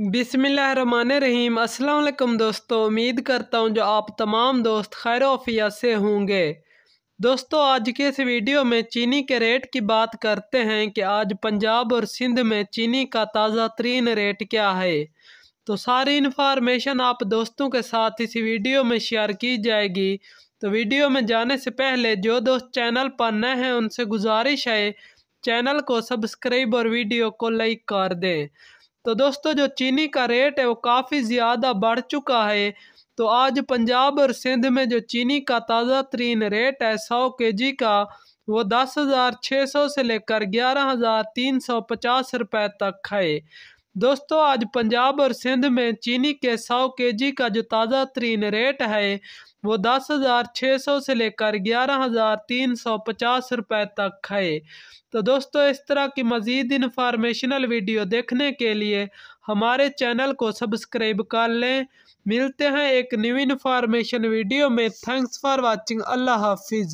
रहीम अस्सलाम दोस्तों उम्मीद करता हूँ जो आप तमाम दोस्त खैर वफिया से होंगे दोस्तों आज के इस वीडियो में चीनी के रेट की बात करते हैं कि आज पंजाब और सिंध में चीनी का ताज़ा तरीन रेट क्या है तो सारी इन्फॉर्मेशन आप दोस्तों के साथ इस वीडियो में शेयर की जाएगी तो वीडियो में जाने से पहले जो दोस्त चैनल पर नए हैं उनसे गुजारिश है चैनल को सब्सक्राइब और वीडियो को लाइक कर दें तो दोस्तों जो चीनी का रेट है वो काफ़ी ज़्यादा बढ़ चुका है तो आज पंजाब और सिंध में जो चीनी का ताज़ा तरीन रेट है सौ के जी का वो दस हज़ार छः सौ से लेकर ग्यारह हज़ार तीन सौ पचास रुपये तक है दोस्तों आज पंजाब और सिंध में चीनी के 100 केजी का जो ताज़ा तरीन रेट है वो दस हज़ार छः सौ से लेकर ग्यारह हज़ार तीन सौ पचास रुपये तक है तो दोस्तों इस तरह की मज़ीद इन्फॉर्मेशनल वीडियो देखने के लिए हमारे चैनल को सब्सक्राइब कर लें मिलते हैं एक न्यू इन्फॉर्मेशन वीडियो में थैंक्स फॉर वाचिंग अल्लाह हाफिज़